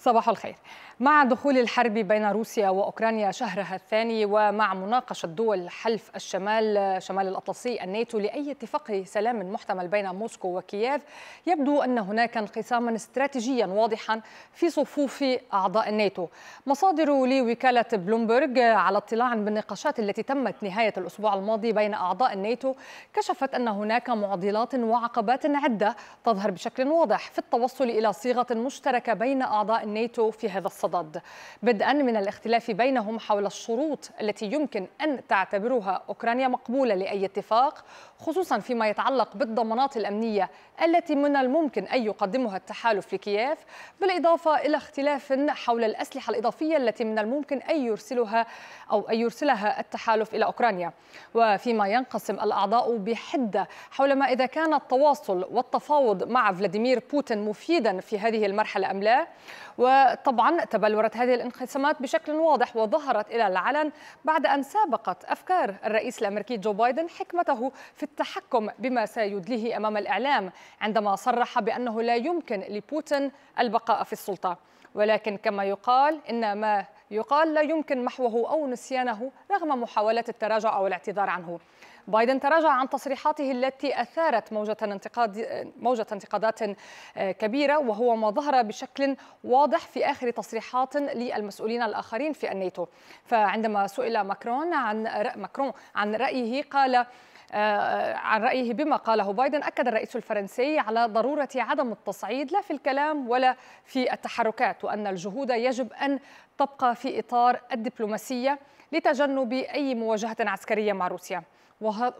صباح الخير مع دخول الحرب بين روسيا واوكرانيا شهرها الثاني ومع مناقشه دول حلف الشمال شمال الاطلسي الناتو لاي اتفاق سلام محتمل بين موسكو وكييف يبدو ان هناك انقساما استراتيجيا واضحا في صفوف اعضاء الناتو مصادر لوكاله بلومبرج على اطلاع بالنقاشات التي تمت نهايه الاسبوع الماضي بين اعضاء الناتو كشفت ان هناك معضلات وعقبات عده تظهر بشكل واضح في التوصل الى صيغه مشتركه بين اعضاء الناتو في هذا الصدد بدءا من الاختلاف بينهم حول الشروط التي يمكن أن تعتبرها أوكرانيا مقبولة لأي اتفاق خصوصا فيما يتعلق بالضمانات الأمنية التي من الممكن أن يقدمها التحالف لكييف بالإضافة إلى اختلاف حول الأسلحة الإضافية التي من الممكن أن يرسلها أو أن يرسلها التحالف إلى أوكرانيا وفيما ينقسم الأعضاء بحدة حول ما إذا كان التواصل والتفاوض مع فلاديمير بوتين مفيدا في هذه المرحلة أم لا وطبعا تبلورت هذه الانقسامات بشكل واضح وظهرت إلى العلن بعد أن سابقت أفكار الرئيس الأمريكي جو بايدن حكمته في التحكم بما سيدليه أمام الإعلام عندما صرح بأنه لا يمكن لبوتين البقاء في السلطة ولكن كما يقال إن ما يقال لا يمكن محوه أو نسيانه رغم محاولات التراجع أو الاعتذار عنه بايدن تراجع عن تصريحاته التي أثارت موجة, انتقاد موجة انتقادات آه، كبيرة وهو ما ظهر بشكل واضح في آخر تصريحات للمسؤولين الآخرين في الناتو فعندما سئل ماكرون عن ماكرون عن رأيه قال آه، عن رأيه بما قاله بايدن أكد الرئيس الفرنسي على ضرورة عدم التصعيد لا في الكلام ولا في التحركات وأن الجهود يجب أن تبقى في إطار الدبلوماسية لتجنب أي مواجهة عسكرية مع روسيا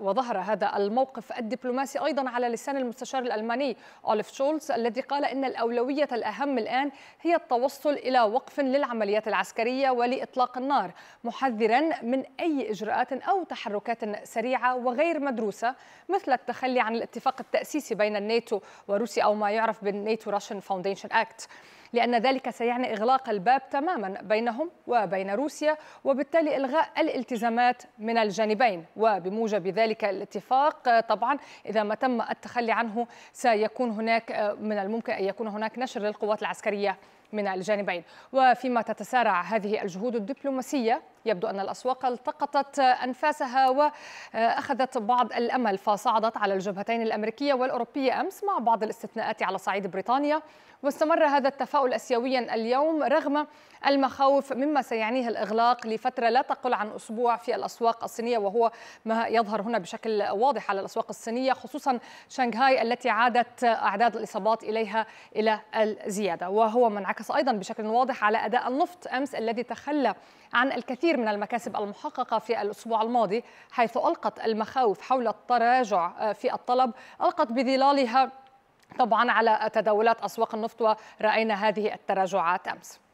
وظهر هذا الموقف الدبلوماسي أيضا على لسان المستشار الألماني أوليف شولز الذي قال إن الأولوية الأهم الآن هي التوصل إلى وقف للعمليات العسكرية ولإطلاق النار محذرا من أي إجراءات أو تحركات سريعة وغير مدروسة مثل التخلي عن الاتفاق التأسيسي بين الناتو وروسيا أو ما يعرف بالناتو راشن فاونديشن أكت لأن ذلك سيعني إغلاق الباب تماما بينهم وبين روسيا وبالتالي إلغاء الالتزامات من الجانبين وبموجب ذلك الاتفاق طبعا إذا ما تم التخلي عنه سيكون هناك من الممكن أن يكون هناك نشر للقوات العسكرية من الجانبين وفيما تتسارع هذه الجهود الدبلوماسية يبدو أن الأسواق التقطت أنفاسها وأخذت بعض الأمل فصعدت على الجبهتين الأمريكية والأوروبية أمس مع بعض الاستثناءات على صعيد بريطانيا واستمر هذا التفاؤل أسيويا اليوم رغم المخاوف مما سيعنيه الإغلاق لفترة لا تقل عن أسبوع في الأسواق الصينية وهو ما يظهر هنا بشكل واضح على الأسواق الصينية خصوصا شنغهاي التي عادت أعداد الإصابات إليها إلى الزيادة وهو منعكس انعكس أيضا بشكل واضح على أداء النفط أمس الذي تخلى عن الكثير من المكاسب المحققة في الأسبوع الماضي حيث ألقت المخاوف حول التراجع آه، في الطلب ألقت بظلالها طبعا على تداولات أسواق النفط ورأينا هذه التراجعات أمس